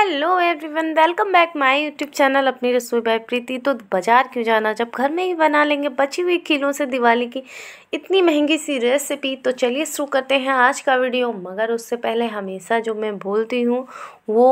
hello everyone welcome back my YouTube channel अपनी रसोई bye प्रीति तो बाज़ार क्यों जाना जब घर में ही बना लेंगे बची हुई खिलों से दिवाली की इतनी महंगी सी रेसिपी तो चलिए शुरू करते हैं आज का वीडियो मगर उससे पहले हमेशा जो मैं बोलती हूँ वो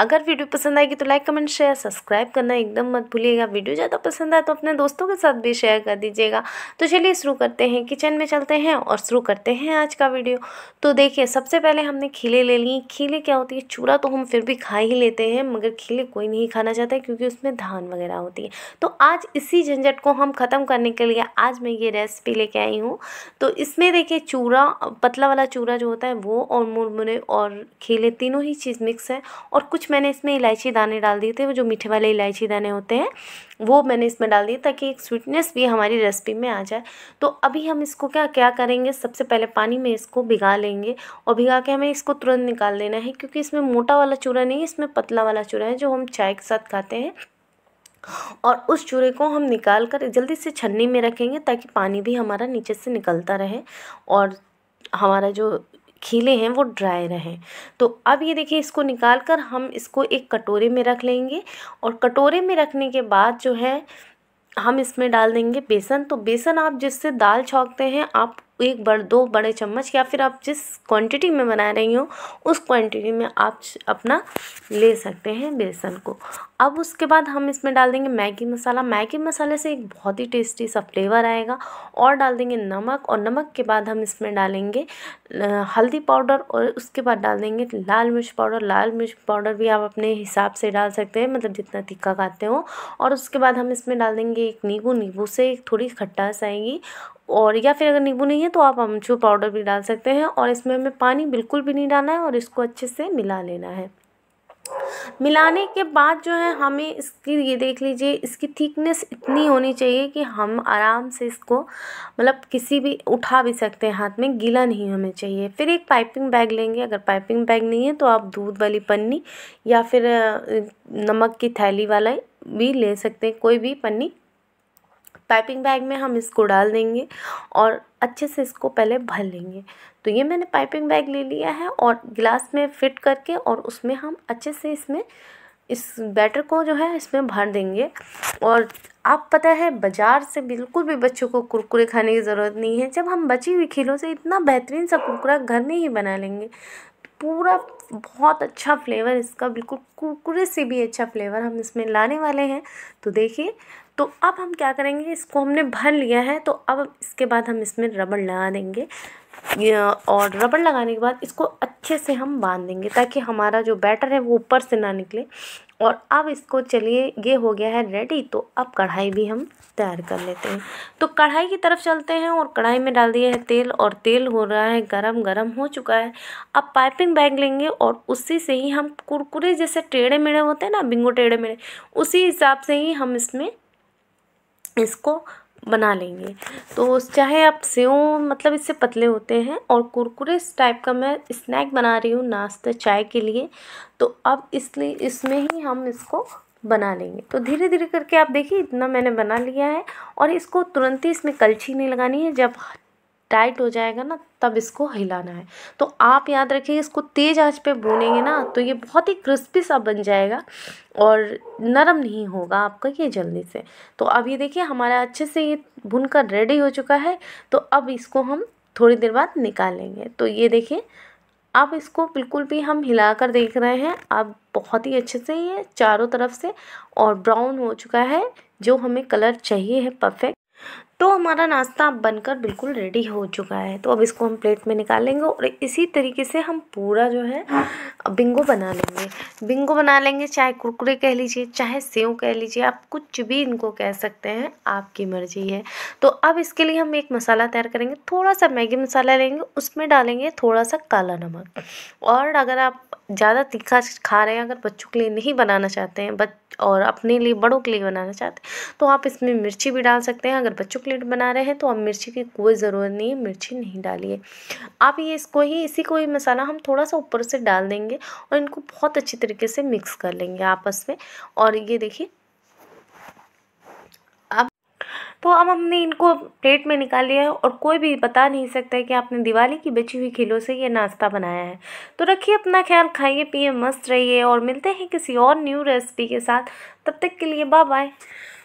अगर वीडियो पसंद आएगी तो लाइक कमेंट शेयर सब्सक्राइब करना एकदम मत भूलिएगा वीडियो ज़्यादा पसंद आए तो अपने दोस्तों के साथ भी शेयर कर दीजिएगा तो चलिए शुरू करते हैं किचन में चलते हैं और शुरू करते हैं आज का वीडियो तो देखिए सबसे पहले हमने खीले ले ली खीले क्या होती है चूड़ा तो हम फिर भी खा ही लेते हैं मगर खीले कोई नहीं खाना चाहता क्योंकि उसमें धान वगैरह होती है तो आज इसी झंझट को हम ख़त्म करने के लिए आज मैं ये रेसिपी लेके आई हूँ तो इसमें देखिए चूरा पतला वाला चूरा जो होता है वो और मुरमुरे और खीले तीनों ही चीज़ मिक्स है और कुछ मैंने इसमें इलायची दाने डाल दिए थे वो जो मीठे वाले इलायची दाने होते हैं वो मैंने इसमें डाल दिए ताकि एक स्वीटनेस भी हमारी रेसिपी में आ जाए तो अभी हम इसको क्या क्या करेंगे सबसे पहले पानी में इसको भिगा लेंगे और भिगा के हमें इसको तुरंत निकाल देना है क्योंकि इसमें मोटा वाला चूरा नहीं नहीं इसमें पतला वाला चूरा है जो हम चाय के साथ खाते हैं और उस चूरे को हम निकाल कर जल्दी से छन्नी में रखेंगे ताकि पानी भी हमारा नीचे से निकलता रहे और हमारा जो खीले हैं वो ड्राई रहें तो अब ये देखिए इसको निकाल कर हम इसको एक कटोरे में रख लेंगे और कटोरे में रखने के बाद जो है हम इसमें डाल देंगे बेसन तो बेसन आप जिससे दाल छौंकते हैं आप एक बड़ दो बड़े चम्मच या फिर आप जिस क्वांटिटी में बना रही हो उस क्वांटिटी में आप अपना ले सकते हैं बेसन को अब उसके बाद हम इसमें डाल देंगे मैगी मसाला मैगी मसाले से एक बहुत ही टेस्टी सा फ्लेवर आएगा और डाल देंगे नमक और नमक के बाद हम इसमें डालेंगे हल्दी पाउडर और उसके बाद डाल देंगे लाल मिर्च पाउडर लाल मिर्च पाउडर भी आप अपने हिसाब से डाल सकते हैं मतलब जितना तीखा खाते हो और उसके बाद हम इसमें डाल देंगे एक नींबू नींबू से एक थोड़ी खट्टास आएगी और या फिर अगर नींबू नहीं है तो आप अमचूर पाउडर भी डाल सकते हैं और इसमें हमें पानी बिल्कुल भी नहीं डालना है और इसको अच्छे से मिला लेना है मिलाने के बाद जो है हमें इसकी ये देख लीजिए इसकी थिकनेस इतनी होनी चाहिए कि हम आराम से इसको मतलब किसी भी उठा भी सकते हैं हाथ में गीला नहीं हमें चाहिए फिर एक पाइपिंग बैग लेंगे अगर पाइपिंग बैग नहीं है तो आप दूध वाली पन्नी या फिर नमक की थैली वाला भी ले सकते हैं कोई भी पन्नी पाइपिंग बैग में हम इसको डाल देंगे और अच्छे से इसको पहले भर लेंगे तो ये मैंने पाइपिंग बैग ले लिया है और गिलास में फिट करके और उसमें हम अच्छे से इसमें इस बैटर को जो है इसमें भर देंगे और आप पता है बाज़ार से बिल्कुल भी बच्चों को कुरकुरे खाने की ज़रूरत नहीं है जब हम बची हुई खिलों से इतना बेहतरीन सा कुरकुरा घर में ही बना लेंगे पूरा बहुत अच्छा फ्लेवर इसका बिल्कुल कुरकुरे से भी अच्छा फ्लेवर हम इसमें लाने वाले हैं तो देखिए तो अब हम क्या करेंगे इसको हमने भर लिया है तो अब इसके बाद हम इसमें रबड़ लगा देंगे और रबड़ लगाने के बाद इसको अच्छे से हम बांध देंगे ताकि हमारा जो बैटर है वो ऊपर से ना निकले और अब इसको चलिए ये हो गया है रेडी तो अब कढ़ाई भी हम तैयार कर लेते हैं तो कढ़ाई की तरफ चलते हैं और कढ़ाई में डाल दिया है तेल और तेल हो रहा है गरम गरम हो चुका है अब पाइपिंग बैग लेंगे और उसी से ही हम कुरकुरे जैसे टेढ़े मेढ़े होते हैं ना बिंगो टेढ़े मेढ़े उसी हिसाब से ही हम इसमें इसको बना लेंगे तो चाहे आप सेव मतलब इससे पतले होते हैं और कुरकुरे इस टाइप का मैं स्नैक बना रही हूँ नाश्ता चाय के लिए तो अब इसलिए इसमें ही हम इसको बना लेंगे तो धीरे धीरे करके आप देखिए इतना मैंने बना लिया है और इसको तुरंत ही इसमें कलछी नहीं लगानी है जब टाइट हो जाएगा ना तब इसको हिलाना है तो आप याद रखिए इसको तेज़ आंच पे भूनेंगे ना तो ये बहुत ही क्रिस्पी सा बन जाएगा और नरम नहीं होगा आपका ये जल्दी से तो अब ये देखिए हमारा अच्छे से ये भुन कर रेडी हो चुका है तो अब इसको हम थोड़ी देर बाद निकालेंगे तो ये देखिए आप इसको बिल्कुल भी हम हिला कर देख रहे हैं आप बहुत ही अच्छे से ये चारों तरफ से और ब्राउन हो चुका है जो हमें कलर चाहिए है परफेक्ट तो हमारा नाश्ता बनकर बिल्कुल रेडी हो चुका है तो अब इसको हम प्लेट में निकालेंगे और इसी तरीके से हम पूरा जो है बिंगो बना लेंगे बिंगो बना लेंगे चाहे कुरकुरे कह लीजिए चाहे सेव कह लीजिए आप कुछ भी इनको कह सकते हैं आपकी मर्जी है तो अब इसके लिए हम एक मसाला तैयार करेंगे थोड़ा सा मैगी मसाला लेंगे उसमें डालेंगे थोड़ा सा काला नमक और अगर आप ज़्यादा तीखा खा रहे हैं अगर बच्चों के लिए नहीं बनाना चाहते हैं बच और अपने लिए बड़ों के लिए बनाना चाहते हैं तो आप इसमें मिर्ची भी डाल सकते हैं अगर बच्चों के लिए बना रहे हैं तो आप मिर्ची की कोई ज़रूरत नहीं है मिर्ची नहीं डालिए आप ये इसको ही इसी को ही मसाला हम थोड़ा सा ऊपर से डाल देंगे और इनको बहुत अच्छी तरीके से मिक्स कर लेंगे आपस में और ये देखिए तो अब हमने इनको प्लेट में निकाल लिया है और कोई भी बता नहीं सकता है कि आपने दिवाली की बची हुई खिलों से ये नाश्ता बनाया है तो रखिए अपना ख्याल खाइए पिए मस्त रहिए और मिलते हैं किसी और न्यू रेसिपी के साथ तब तक के लिए बाय बाय